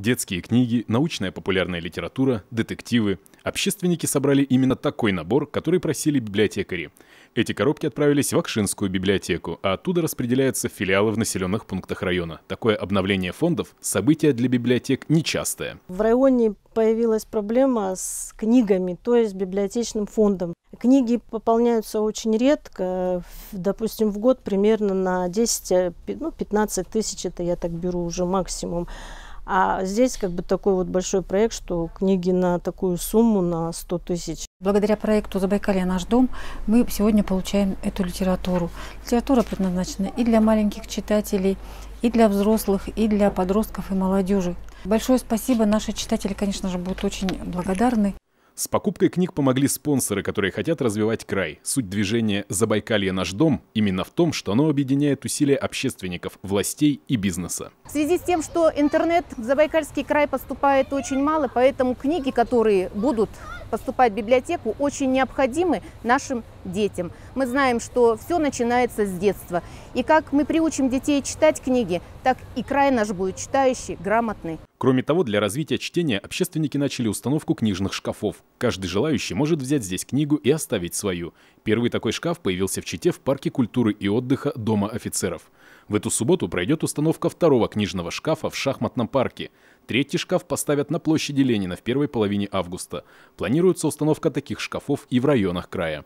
детские книги, научная популярная литература, детективы. Общественники собрали именно такой набор, который просили библиотекари. Эти коробки отправились в Акшинскую библиотеку, а оттуда распределяются филиалы в населенных пунктах района. Такое обновление фондов – событие для библиотек нечастое. В районе появилась проблема с книгами, то есть библиотечным фондом. Книги пополняются очень редко, допустим, в год примерно на 10-15 э, ну, тысяч, это я так беру уже максимум. А здесь как бы такой вот большой проект, что книги на такую сумму, на 100 тысяч. Благодаря проекту «Забайкалье наш дом» мы сегодня получаем эту литературу. Литература предназначена и для маленьких читателей, и для взрослых, и для подростков и молодежи. Большое спасибо. Наши читатели, конечно же, будут очень благодарны. С покупкой книг помогли спонсоры, которые хотят развивать край. Суть движения «Забайкалье наш дом» именно в том, что оно объединяет усилия общественников, властей и бизнеса. В связи с тем, что интернет в Забайкальский край поступает очень мало, поэтому книги, которые будут поступать в библиотеку, очень необходимы нашим детям. Мы знаем, что все начинается с детства. И как мы приучим детей читать книги, так и край наш будет читающий, грамотный. Кроме того, для развития чтения общественники начали установку книжных шкафов. Каждый желающий может взять здесь книгу и оставить свою. Первый такой шкаф появился в Чите в парке культуры и отдыха Дома офицеров. В эту субботу пройдет установка второго книжного шкафа в шахматном парке. Третий шкаф поставят на площади Ленина в первой половине августа. Планируется установка таких шкафов и в районах края.